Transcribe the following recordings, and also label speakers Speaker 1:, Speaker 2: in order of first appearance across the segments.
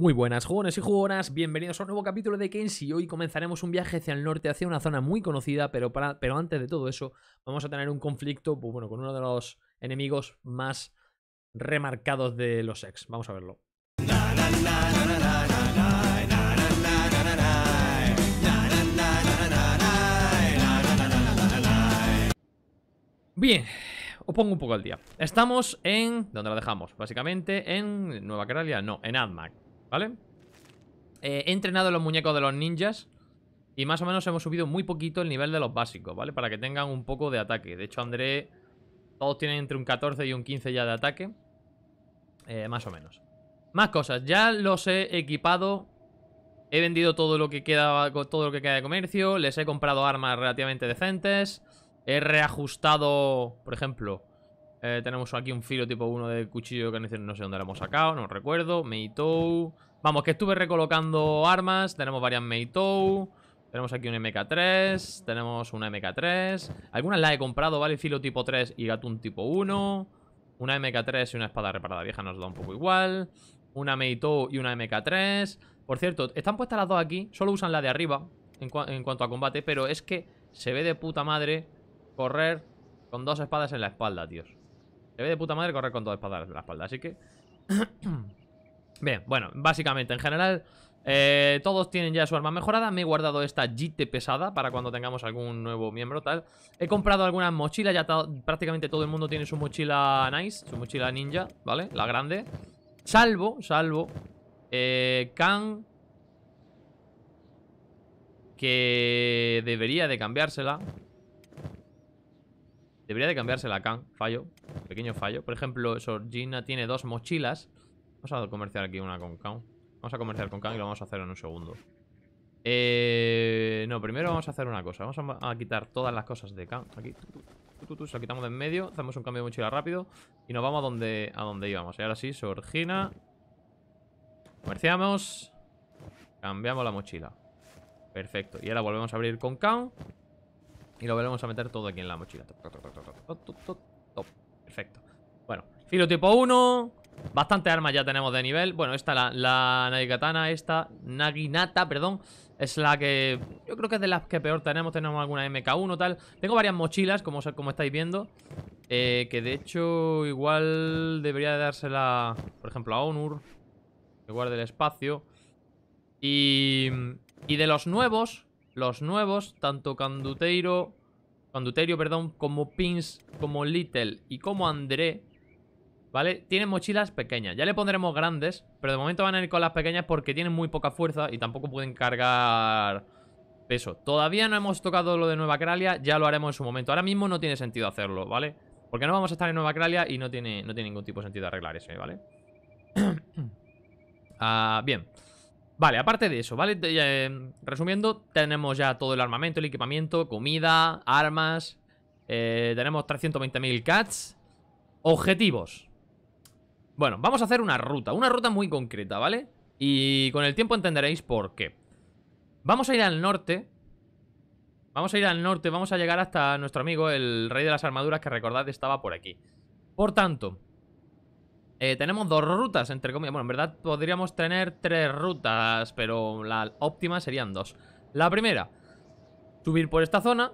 Speaker 1: Muy buenas jugones y jugonas, bienvenidos a un nuevo capítulo de Kensi. hoy comenzaremos un viaje hacia el norte, hacia una zona muy conocida, pero, pero antes de todo eso vamos a tener un conflicto pues bueno, con uno de los enemigos más remarcados de los ex. Vamos a verlo. Bien, os pongo un poco al día. Estamos en... ¿Dónde lo dejamos? Básicamente en Nueva Caralia, no, en AdMac. ¿Vale? Eh, he entrenado los muñecos de los ninjas y más o menos hemos subido muy poquito el nivel de los básicos, ¿vale? Para que tengan un poco de ataque. De hecho, André, todos tienen entre un 14 y un 15 ya de ataque. Eh, más o menos. Más cosas. Ya los he equipado. He vendido todo lo que todo lo que queda de comercio. Les he comprado armas relativamente decentes. He reajustado, por ejemplo, eh, tenemos aquí un filo tipo 1 de cuchillo que no sé dónde lo hemos sacado, no recuerdo. Meitou. Vamos, que estuve recolocando armas. Tenemos varias Meitou. Tenemos aquí un MK3. Tenemos una MK3. Algunas las he comprado, ¿vale? Filo tipo 3 y gatún tipo 1. Una MK3 y una espada reparada vieja nos da un poco igual. Una Meitou y una MK3. Por cierto, están puestas las dos aquí. Solo usan la de arriba en, en cuanto a combate. Pero es que se ve de puta madre correr con dos espadas en la espalda, tíos. Le de puta madre correr con toda la espalda, así que... Bien, bueno, básicamente, en general... Eh, todos tienen ya su arma mejorada Me he guardado esta JIT pesada Para cuando tengamos algún nuevo miembro tal He comprado algunas mochilas Ya prácticamente todo el mundo tiene su mochila nice Su mochila ninja, ¿vale? La grande Salvo, salvo eh, Que debería de cambiársela Debería de cambiarse la can. Fallo. Pequeño fallo. Por ejemplo, Sorgina tiene dos mochilas. Vamos a comerciar aquí una con can. Vamos a comerciar con can y lo vamos a hacer en un segundo. Eh, no, primero vamos a hacer una cosa. Vamos a, quitar todas las cosas de can. Aquí. Se lo quitamos de en medio. Hacemos un cambio de mochila rápido. Y nos vamos a donde, a donde íbamos. Y ahora sí, Sorgina. Comerciamos. Cambiamos la mochila. Perfecto. Y ahora volvemos a abrir con Can. Y lo volvemos a meter todo aquí en la mochila. Perfecto. Bueno, filo tipo 1. Bastante armas ya tenemos de nivel. Bueno, esta, la, la Nagikatana, esta Naginata, perdón, es la que yo creo que es de las que peor tenemos. Tenemos alguna MK1 tal. Tengo varias mochilas, como, como estáis viendo. Eh, que de hecho igual debería dársela, por ejemplo, a Onur. Que guarde el espacio. Y, y de los nuevos, los nuevos, tanto Canduteiro, Canduteiro, perdón, como Pins, como Little y como André, ¿vale? Tienen mochilas pequeñas. Ya le pondremos grandes, pero de momento van a ir con las pequeñas porque tienen muy poca fuerza y tampoco pueden cargar peso. Todavía no hemos tocado lo de Nueva Cralia, ya lo haremos en su momento. Ahora mismo no tiene sentido hacerlo, ¿vale? Porque no vamos a estar en Nueva Cralia y no tiene, no tiene ningún tipo de sentido arreglar eso, ¿vale? Ah, bien. bien. Vale, aparte de eso, ¿vale? Eh, resumiendo, tenemos ya todo el armamento, el equipamiento, comida, armas. Eh, tenemos 320.000 cats. Objetivos. Bueno, vamos a hacer una ruta, una ruta muy concreta, ¿vale? Y con el tiempo entenderéis por qué. Vamos a ir al norte. Vamos a ir al norte, vamos a llegar hasta nuestro amigo, el rey de las armaduras, que recordad estaba por aquí. Por tanto, eh, tenemos dos rutas, entre comillas. Bueno, en verdad podríamos tener tres rutas, pero la óptima serían dos. La primera, subir por esta zona,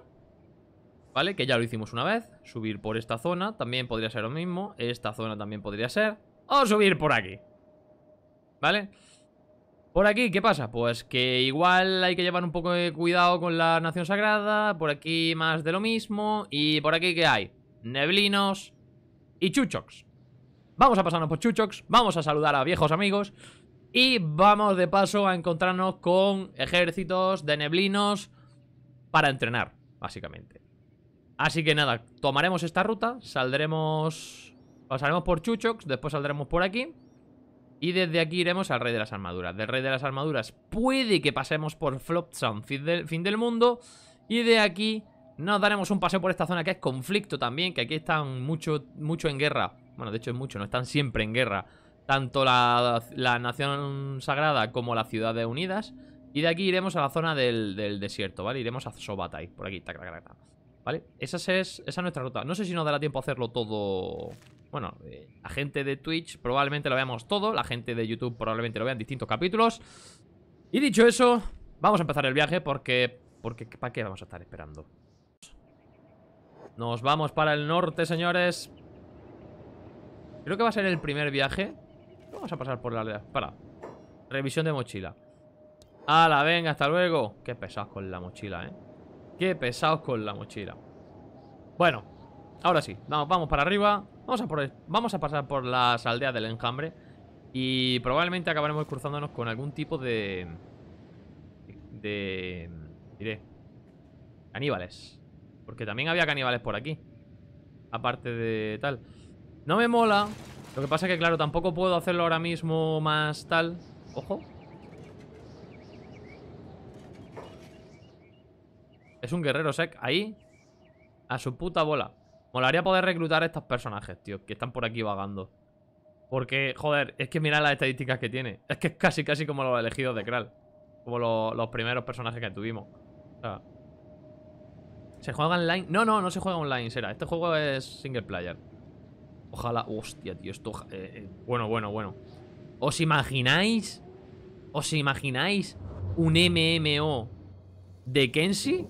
Speaker 1: ¿vale? Que ya lo hicimos una vez. Subir por esta zona también podría ser lo mismo. Esta zona también podría ser. O subir por aquí, ¿vale? Por aquí, ¿qué pasa? Pues que igual hay que llevar un poco de cuidado con la Nación Sagrada. Por aquí más de lo mismo. Y por aquí, ¿qué hay? Neblinos y chuchox. Vamos a pasarnos por Chuchox, vamos a saludar a viejos amigos y vamos de paso a encontrarnos con ejércitos de neblinos para entrenar, básicamente. Así que nada, tomaremos esta ruta, saldremos, pasaremos por Chuchox, después saldremos por aquí y desde aquí iremos al Rey de las Armaduras. Del Rey de las Armaduras puede que pasemos por Floptown, fin del, fin del mundo y de aquí nos daremos un paseo por esta zona que es conflicto también, que aquí están mucho, mucho en guerra bueno, de hecho es mucho, no están siempre en guerra. Tanto la, nación sagrada como la Ciudad de unidas. Y de aquí iremos a la zona del, desierto, ¿vale? Iremos a Sobatai, por aquí, ¿Vale? Esa es, esa nuestra ruta. No sé si nos dará tiempo a hacerlo todo... Bueno, eh, la gente de Twitch probablemente lo veamos todo. La gente de YouTube probablemente lo vea en distintos capítulos. Y dicho eso, vamos a empezar el viaje porque... porque ¿Para qué vamos a estar esperando? Nos vamos para el norte, señores. Creo que va a ser el primer viaje. Vamos a pasar por la aldea. Para. Revisión de mochila. ¡Hala, venga, hasta luego! Qué pesados con la mochila, ¿eh? Qué pesados con la mochila. Bueno, ahora sí. Vamos, vamos para arriba. Vamos a, vamos a pasar por las aldeas del enjambre. Y probablemente acabaremos cruzándonos con algún tipo de... De... Diré. Caníbales. Porque también había caníbales por aquí. Aparte de tal... No me mola. Lo que pasa es que, claro, tampoco puedo hacerlo ahora mismo más tal. Ojo. Es un guerrero sec. Ahí. A su puta bola. Molaría poder reclutar a estos personajes, tío. Que están por aquí vagando. Porque, joder, es que mirad las estadísticas que tiene. Es que es casi, casi como los elegidos de Kral. Como los primeros personajes que tuvimos. O sea, ¿Se juega online? No, no, no se juega online, será. Este juego es single player. Ojalá. Hostia, tío, esto. Eh, eh, bueno, bueno, bueno. ¿Os imagináis? ¿Os imagináis un MMO de Kenshi?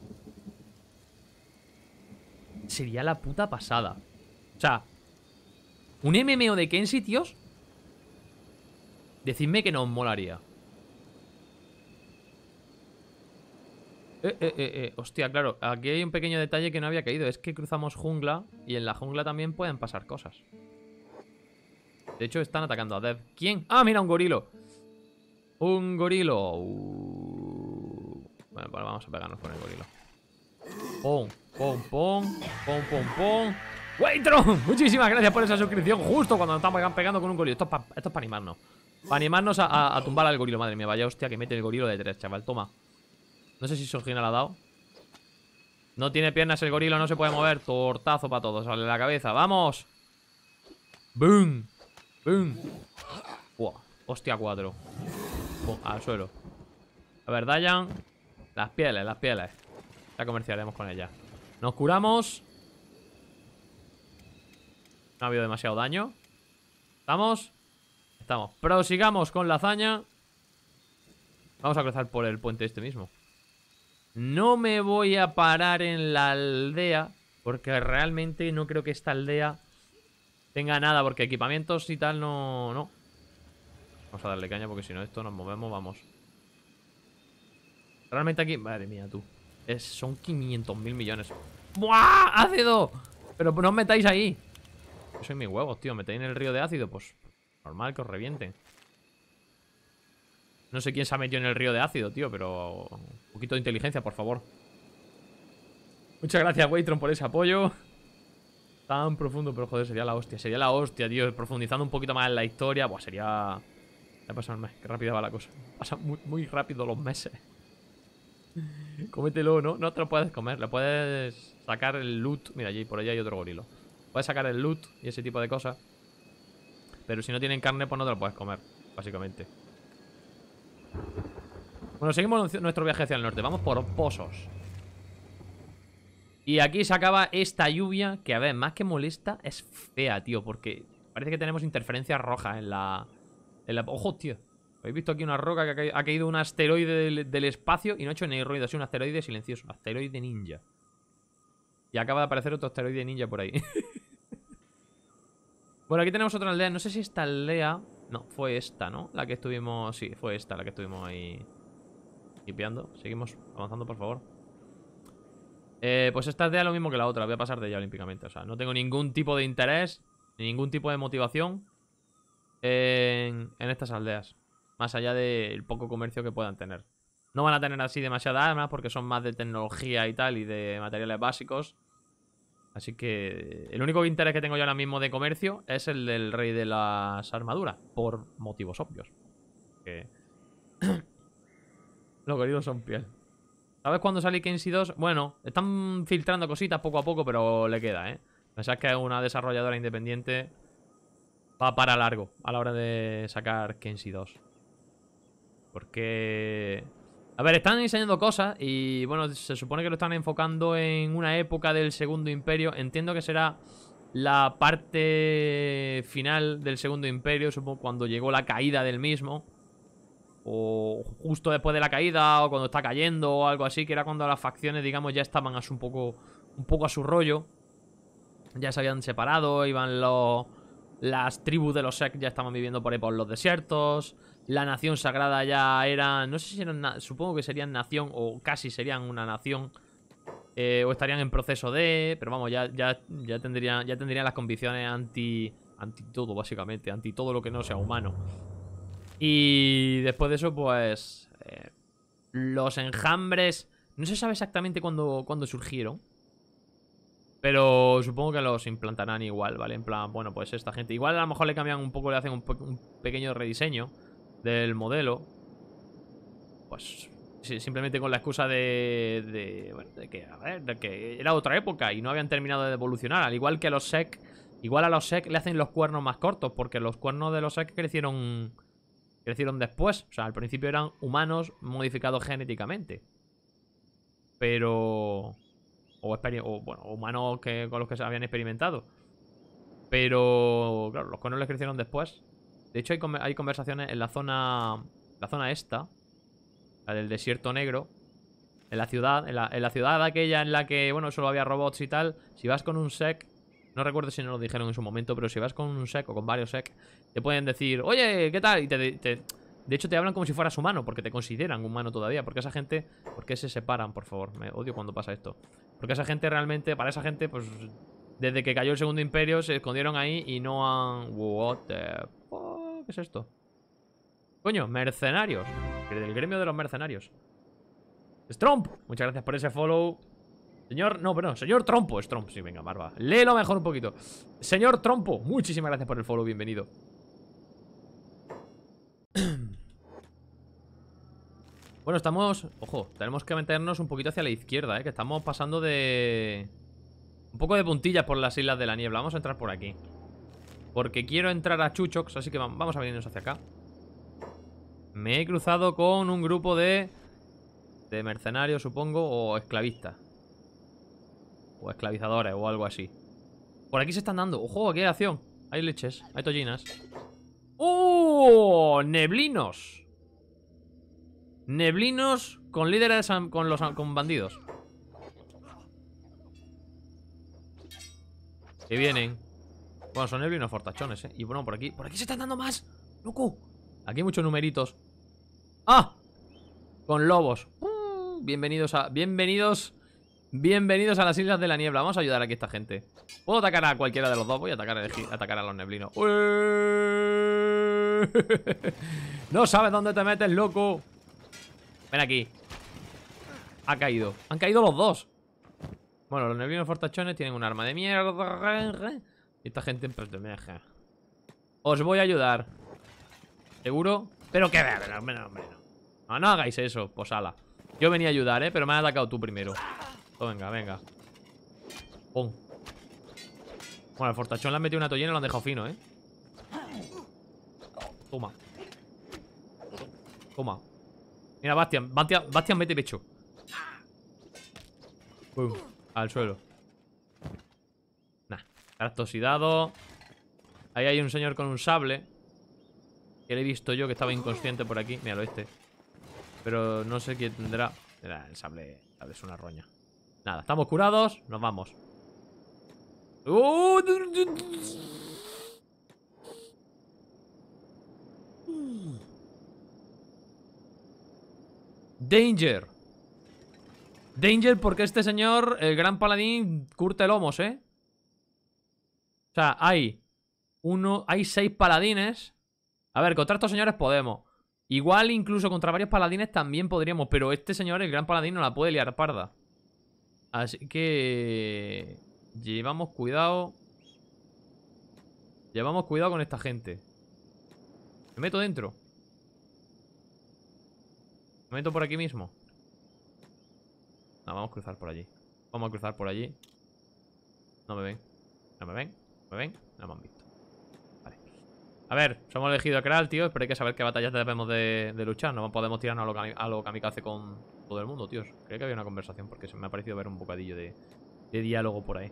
Speaker 1: Sería la puta pasada. O sea, un MMO de Kenshi, tíos. Decidme que no os molaría. Eh, eh, eh, eh, hostia, claro, aquí hay un pequeño detalle que no había caído. Es que cruzamos jungla y en la jungla también pueden pasar cosas. De hecho, están atacando a Dev. ¿Quién? ¡Ah, mira, un gorilo! ¡Un gorilo! Uh. Bueno, pues vamos a pegarnos con el gorilo. ¡Pum! ¡Pum, pum! ¡Pum, pum, pum! pum pum pum pum Muchísimas gracias por esa suscripción justo cuando nos estamos pegando con un gorilo. Esto es para animarnos. Para animarnos a, tumbar al gorilo. Madre mía, vaya hostia que mete el gorilo de tres, chaval. Toma. No sé si Sorgina la ha dado. No tiene piernas el gorilo no se puede mover. Tortazo para todos. Sale la cabeza. ¡Vamos! ¡Boom! ¡Boom! ¡Buah! Hostia, cuatro. Al suelo. A ver, Dayan. Las pieles, las pieles. Ya comerciaremos con ella. Nos curamos. No ha habido demasiado daño. ¿Estamos? Estamos. Prosigamos con la hazaña. Vamos a cruzar por el puente este mismo. No me voy a parar en la aldea, porque realmente no creo que esta aldea tenga nada, porque equipamientos y tal no... no. Vamos a darle caña, porque si no esto nos movemos, vamos. Realmente aquí... Madre mía, tú. Es, son 500 mil millones. ¡Buah! ¡Ácido! Pero no os metáis ahí. Yo soy mi huevos, tío. metéis en el río de ácido? Pues normal que os revienten. No sé quién se ha metido en el río de ácido, tío, pero... Un poquito de inteligencia, por favor. Muchas gracias, Waytron, por ese apoyo. Tan profundo, pero joder, sería la hostia. Sería la hostia, tío. Profundizando un poquito más en la historia, pues sería... Ya pasa el mes, qué rápida va la cosa. Pasan muy, rápido los meses. Cómetelo, ¿no? No te lo puedes comer, le puedes sacar el loot. Mira, allí por allá hay otro gorilo. Puedes sacar el loot y ese tipo de cosas. Pero si no tienen carne, pues no te lo puedes comer, básicamente. Bueno, seguimos nuestro viaje hacia el norte. Vamos por pozos. Y aquí se acaba esta lluvia que, a ver, más que molesta, es fea, tío. Porque parece que tenemos interferencias rojas en la... ¡Ojo, tío! Habéis visto aquí una roca que ha caído, un asteroide del, del, espacio y no ha hecho ni ruido. Ha sido un asteroide silencioso. Un asteroide ninja. Y acaba de aparecer otro asteroide ninja por ahí. bueno, aquí tenemos otra aldea. No sé si esta aldea no, fue esta, ¿no? La que estuvimos... Sí, fue esta la que estuvimos ahí... Limpiando. Seguimos avanzando, por favor. Eh, pues esta aldea es lo mismo que la otra. Voy a pasar de ella olímpicamente. O sea, no tengo ningún tipo de interés, ningún tipo de motivación en, en estas aldeas. Más allá del poco comercio que puedan tener. No van a tener así demasiadas armas porque son más de tecnología y tal y de materiales básicos. Así que eh, el único interés que tengo yo ahora mismo de comercio es el del rey de las armaduras, por motivos obvios. Que... Los queridos son piel. ¿Sabes cuándo sale Kensi 2? Bueno, están filtrando cositas poco a poco, pero le queda, ¿eh? Pensás que es una desarrolladora independiente. Va para largo a la hora de sacar Kensi 2. Porque a ver, están enseñando cosas y bueno, se supone que lo están enfocando en una época del Segundo Imperio. Entiendo que será la parte final del Segundo Imperio, supongo cuando llegó la caída del mismo. O justo después de la caída, o cuando está cayendo, o algo así, que era cuando las facciones, digamos, ya estaban un, poco, un poco a su rollo. Ya se habían separado, iban los, las tribus de los Sek ya estaban viviendo por ahí por los desiertos la nación sagrada ya era... No sé si eran... Supongo que serían nación o casi serían una nación. Eh, o estarían en proceso de... Pero vamos, ya, ya, ya, tendrían, ya tendrían las convicciones anti... Anti todo, básicamente. Anti todo lo que no sea humano. Y después de eso, pues... Eh, los enjambres... No se sabe exactamente cuándo, surgieron. Pero supongo que los implantarán igual, ¿vale? En plan, bueno, pues esta gente. Igual a lo mejor le cambian un poco, le hacen un pequeño rediseño del modelo, pues simplemente con la excusa de, de, que, era otra época y no habían terminado de evolucionar, al igual que los SEC, igual a los SEC le hacen los cuernos más cortos, porque los cuernos de los SEC crecieron, crecieron después, o sea, al principio eran humanos modificados genéticamente, pero... O, bueno, humanos con los que se habían experimentado. Pero, claro, los cuernos les crecieron después. De hecho, hay, conversaciones en la zona... La zona esta. La del desierto negro. En la ciudad, en la, ciudad aquella en la que, bueno, solo había robots y tal. Si vas con un sec, no recuerdo si no lo dijeron en su momento, pero si vas con un sec o con varios sec, te pueden decir, oye, ¿qué tal? Y te, de hecho, te hablan como si fueras humano, porque te consideran humano todavía. Porque esa gente. ¿Por qué se separan, por favor? Me odio cuando pasa esto. Porque esa gente realmente, para esa gente, pues. Desde que cayó el segundo imperio, se escondieron ahí y no han. What the ¿Qué es esto? Coño, mercenarios. El gremio de los mercenarios. Stromp. Muchas gracias por ese follow. Señor, no, perdón, señor Trompo. Stromp, sí, venga, barba. Léelo mejor un poquito. Señor Trompo, muchísimas gracias por el follow, bienvenido. Bueno, estamos... Ojo, tenemos que meternos un poquito hacia la izquierda, ¿eh? Que estamos pasando de... Un poco de puntillas por las Islas de la Niebla. Vamos a entrar por aquí. Porque quiero entrar a Chuchox, así que vamos a venirnos hacia acá. Me he cruzado con un grupo de... De mercenarios, supongo, o esclavistas. O esclavizadores, o algo así. Por aquí se están dando. ¡Ojo! Aquí hay acción. Hay leches, hay tollinas. ¡Oh! Neblinos. Neblinos con líderes, con, los, con bandidos. Que vienen. Bueno, son neblinos fortachones, ¿eh? Y bueno, por aquí. ¡Por aquí se están dando más! ¡Loco! Aquí hay muchos numeritos. ¡Ah! Con lobos. Uh, bienvenidos a... Bienvenidos... Bienvenidos a las Islas de la Niebla. Vamos a ayudar aquí a esta gente. Puedo atacar a cualquiera de los dos. Voy a atacar a, atacar a los neblinos. no sabes dónde te metes, loco. Ven aquí. Ha caído. Han caído los dos. Bueno, los neblinos fortachones tienen un arma de mierda. Esta gente en Os voy a ayudar. ¿Seguro? Pero que no, no, no, no hagáis eso, posala. Pues Yo venía a ayudar, ¿eh? Pero me has atacado tú primero. Pues venga, venga. Pum. Bueno, el fortachón le han metido una tollena y lo han dejado fino, ¿eh? Toma. Toma. Mira, Bastian. Bastian, Bastian mete pecho. Pum. Al suelo. Cartosidado. Ahí hay un señor con un sable. Que le he visto yo que estaba inconsciente por aquí. Míralo este. Pero no sé quién tendrá. el sable, es una roña. Nada, estamos curados. Nos vamos. ¡Oh! Danger. Danger porque este señor, el gran paladín, curte lomos, ¿eh? O sea, hay uno, hay seis paladines. A ver, contra estos señores podemos. Igual incluso contra varios paladines también podríamos, pero este señor, el gran paladín, no la puede liar parda. Así que... Llevamos cuidado. Llevamos cuidado con esta gente. Me meto dentro. Me meto por aquí mismo. vamos a cruzar por allí. Vamos a cruzar por allí. No me ven. No me ven. ¿Me pues ven? No me han visto. Vale. A ver, somos elegidos a Kral, tío. Pero hay que saber qué batallas debemos de, luchar. No podemos tirarnos a lo, a kamikaze con todo el mundo, tíos. Creo que había una conversación porque se me ha parecido ver un bocadillo de, de diálogo por ahí.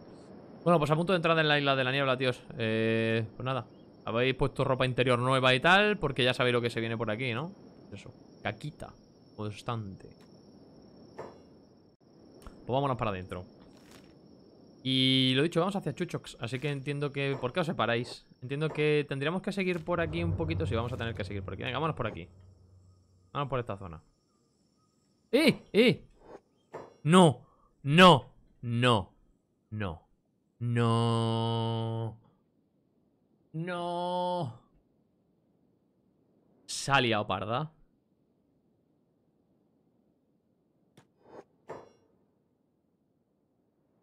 Speaker 1: Bueno, pues a punto de entrar en la isla de la niebla, tíos. Eh, pues nada. Habéis puesto ropa interior nueva y tal, porque ya sabéis lo que se viene por aquí, ¿no? Pues eso. Caquita. Constante. Pues vámonos para adentro. Y lo dicho, vamos hacia Chuchox, así que entiendo que... ¿Por qué os separáis? Entiendo que tendríamos que seguir por aquí un poquito. Si vamos a tener que seguir por aquí. Venga, vámonos por aquí. Vamos por esta zona. ¡Eh! ¡Eh! ¡No! ¡No! ¡No! ¡No! ¡No! ¡No! Se o parda.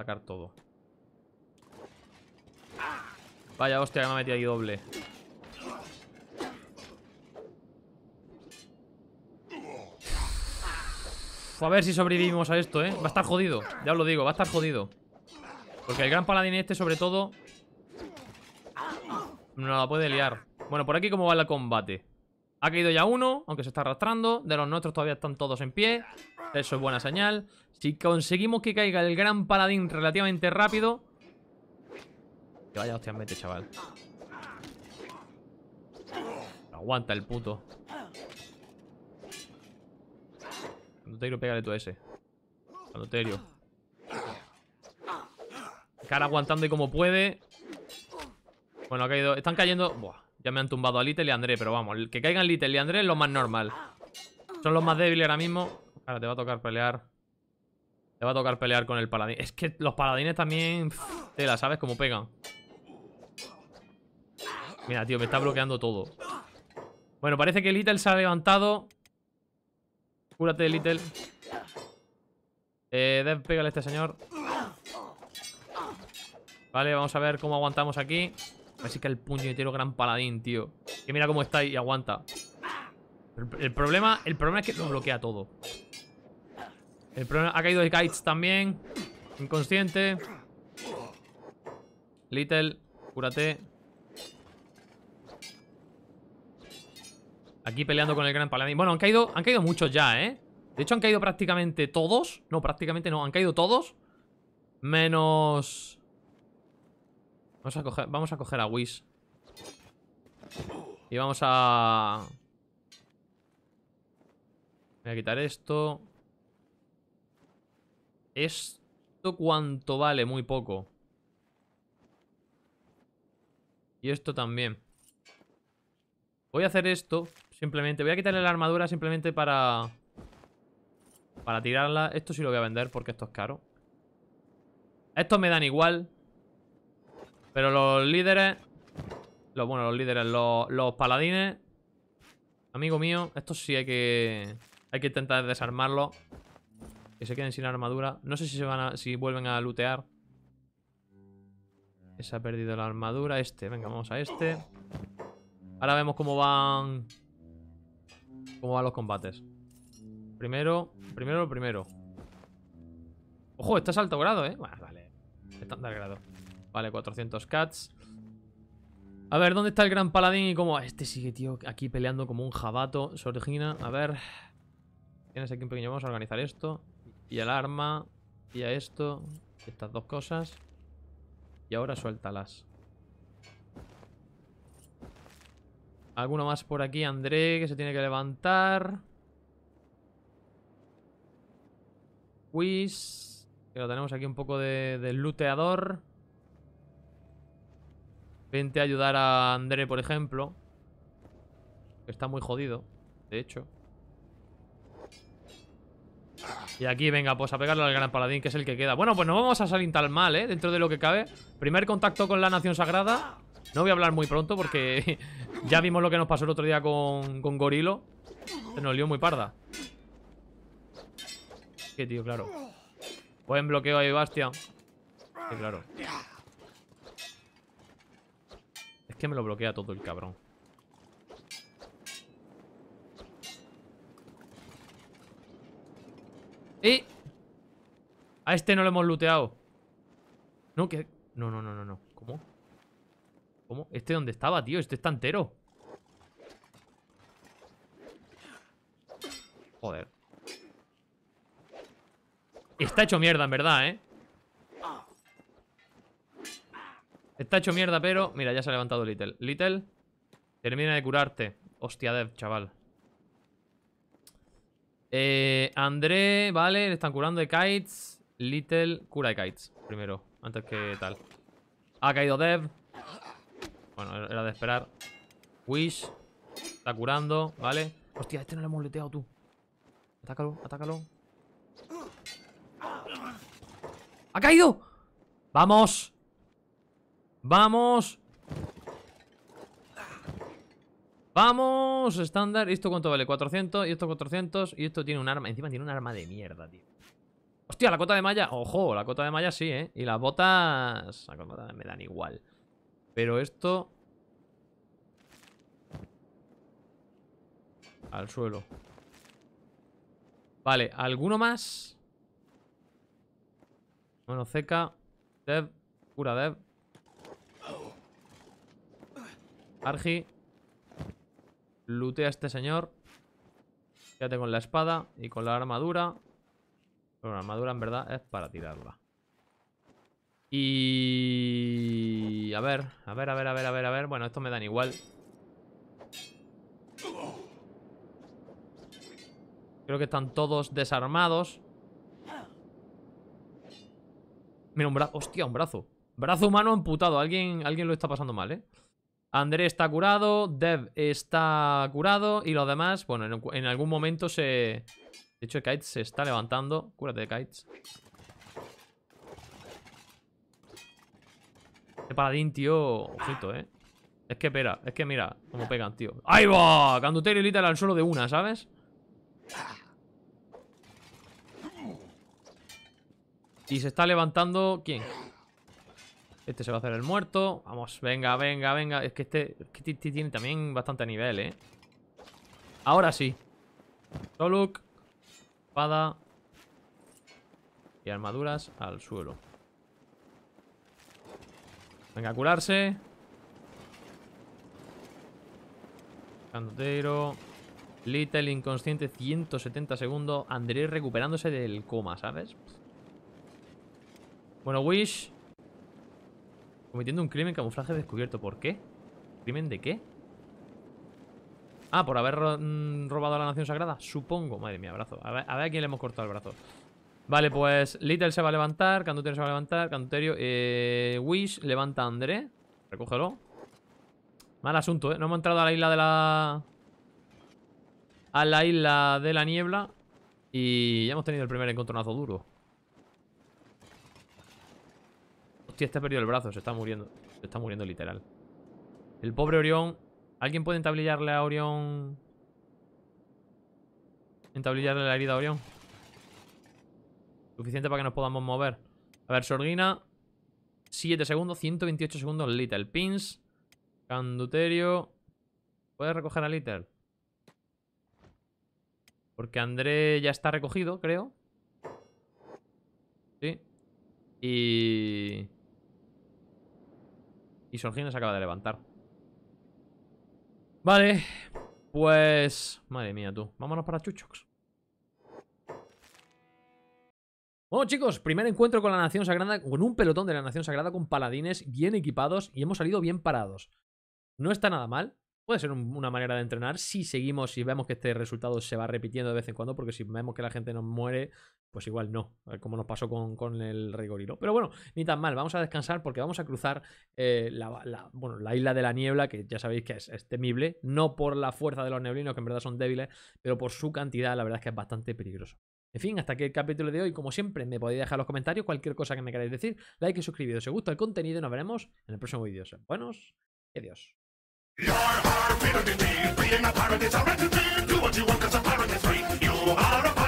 Speaker 1: Sacar todo. Vaya hostia me ha metido ahí doble. a ver si sobrevivimos a esto, ¿eh? Va a estar jodido, ya os lo digo, va a estar jodido. Porque el gran paladín este, sobre todo... No la puede liar. Bueno, por aquí cómo va el combate. Ha caído ya uno, aunque se está arrastrando. De los nuestros todavía están todos en pie. Eso es buena señal. Si conseguimos que caiga el gran paladín relativamente rápido... Que vaya hostia, mete, chaval. aguanta el puto. Andoterio, pégale tu a ese. Andoterio. Cara aguantando y como puede. Bueno, ha caído. Están cayendo. Buah. Ya me han tumbado a Little y a André, pero vamos, el que caigan Little y André es lo más normal. Son los más débiles ahora mismo. Ahora te va a tocar pelear. Te va a tocar pelear con el paladín. Es que los paladines también... Te tela, ¿sabes cómo pegan? Mira, tío, me está bloqueando todo. Bueno, parece que Little se ha levantado. Cúrate, Little. Eh, Dev, pégale a este señor. Vale, vamos a ver cómo aguantamos aquí. Así que el puñetero gran paladín, tío. Que mira cómo está y aguanta. El, problema, el problema es que lo bloquea todo. El problema, ha caído el kites también. Inconsciente. Little, cúrate. Aquí peleando con el gran paladín. Bueno, han caído, han caído muchos ya, ¿eh? De hecho, han caído prácticamente todos. No, prácticamente no. Han caído todos. Menos... Vamos a coger, a, coger a Whis. Y vamos a... Voy a quitar esto. Esto cuánto vale, muy poco. Y esto también. Voy a hacer esto, simplemente. Voy a quitarle la armadura simplemente para... Para tirarla. Esto sí lo voy a vender porque esto es caro. Estos me dan igual. Pero los líderes... Los, bueno, los líderes, los, paladines... Amigo mío, Esto sí hay que... Hay que intentar desarmarlos. Que se queden sin armadura. No sé si se van si vuelven a lootear. Se ha perdido la armadura. Este, venga, vamos a este. Ahora vemos cómo van... Cómo van los combates. Primero, primero, primero. Ojo, está salto grado, ¿eh? Bueno, vale. tal grado. Vale, 400 cats. A ver, ¿dónde está el gran paladín? Y cómo... Este sigue, tío, aquí peleando como un jabato. Se origina. A ver. Tienes aquí un pequeño... Vamos a organizar esto. Y al arma. Y a esto. Estas dos cosas. Y ahora suéltalas. Alguno más por aquí. André, que se tiene que levantar. Quiz. Que lo tenemos aquí un poco de, luteador Vente a ayudar a André, por ejemplo. está muy jodido, de hecho. Y aquí, venga, pues a pegarle al gran paladín, que es el que queda. Bueno, pues no vamos a salir tan mal, ¿eh? Dentro de lo que cabe. Primer contacto con la Nación Sagrada. No voy a hablar muy pronto porque ya vimos lo que nos pasó el otro día con, Gorilo. Se nos lió muy parda. Que tío, claro. Buen bloqueo ahí, Bastia. Sí, claro que me lo bloquea todo el cabrón. ¡Eh! A este no lo hemos looteado. No, que... No, no, no, no, no. ¿Cómo? ¿Cómo? ¿Este dónde estaba, tío? Este está entero. Joder. Está hecho mierda, en verdad, ¿eh? Está hecho mierda, pero... Mira, ya se ha levantado Little. Little, termina de curarte. Hostia, Dev, chaval. Eh, André, vale, le están curando de kites. Little, cura de kites, primero, antes que tal. Ha caído Dev. Bueno, era de esperar. Wish, está curando, vale. Hostia, este no le hemos leteado, tú. Atácalo, atácalo. ¡Ha caído! ¡Vamos! Vamos Vamos, estándar ¿Y esto cuánto vale? 400 Y esto 400 Y esto tiene un arma Encima tiene un arma de mierda, tío Hostia, la cota de malla Ojo, la cota de malla sí, eh Y las botas me dan igual Pero esto Al suelo Vale, ¿alguno más? Bueno, Zeca Dev Cura Dev Argi. lutea a este señor. Quédate con la espada y con la armadura. Pero la armadura en verdad es para tirarla. Y... A ver, a ver, a ver, a ver, a ver, a ver. Bueno, esto me dan igual. Creo que están todos desarmados. Mira, un brazo. Hostia, un brazo. Brazo humano amputado. Alguien, alguien lo está pasando mal, ¿eh? André está curado, Dev está curado y los demás, bueno, en, algún momento se... De hecho, Kites se está levantando. Cúrate, Kites. Este paladín, tío... Ojito, eh. Es que espera, es que mira cómo pegan, tío. ¡Ahí va! Canduterio literal al suelo de una, ¿sabes? Y se está levantando... ¿Quién? Este se va a hacer el muerto. Vamos, venga, venga, venga. Es que este, este tiene también bastante nivel, ¿eh? Ahora sí. Toluk. Espada. Y armaduras al suelo. Venga, a curarse. Cantero. Little inconsciente, 170 segundos. Andrés recuperándose del coma, ¿sabes? Bueno, Wish. Cometiendo un crimen camuflaje descubierto. ¿Por qué? ¿Crimen de qué? Ah, por haber mm, robado a la Nación Sagrada, supongo. Madre mía, brazo. A ver, a quién le hemos cortado el brazo. Vale, pues Little se va a levantar, Canduterio se va a levantar, Canduterio... Eh, Wish levanta a André. Recógelo. Mal asunto, ¿eh? No hemos entrado a la isla de la... A la isla de la niebla. Y ya hemos tenido el primer encontronazo duro. este ha perdido el brazo, se está muriendo. Se está muriendo literal. El pobre Orión. ¿Alguien puede entablillarle a Orión? Entablillarle la herida a Orión. Suficiente para que nos podamos mover. A ver, Sorguina. 7 segundos, 128 segundos Little Pins. Canduterio. ¿Puedes recoger a Little? Porque André ya está recogido, creo. Sí. Y... Y se acaba de levantar. Vale. Pues... Madre mía, tú. Vámonos para Chuchox. Bueno chicos, primer encuentro con la Nación Sagrada, con un pelotón de la Nación Sagrada con paladines bien equipados y hemos salido bien parados. No está nada mal, Puede ser una manera de entrenar si seguimos, y vemos que este resultado se va repitiendo de vez en cuando, porque si vemos que la gente nos muere, pues igual no, eh, como nos pasó con, con el rigorilo. Pero bueno, ni tan mal, vamos a descansar porque vamos a cruzar eh, la, bueno, la, isla de la niebla, que ya sabéis que es, temible, no por la fuerza de los neblinos, que en verdad son débiles, pero por su cantidad, la verdad es que es bastante peligroso. En fin, hasta aquí el capítulo de hoy. Como siempre, me podéis dejar los comentarios cualquier cosa que me queráis decir, like y suscribiros si os gusta el contenido nos veremos en el próximo vídeo. Buenos y adiós. You're a pirate, pirate indeed. Being a pirate is a right to be. Do what you want, cause a pirate is free. You are a pirate.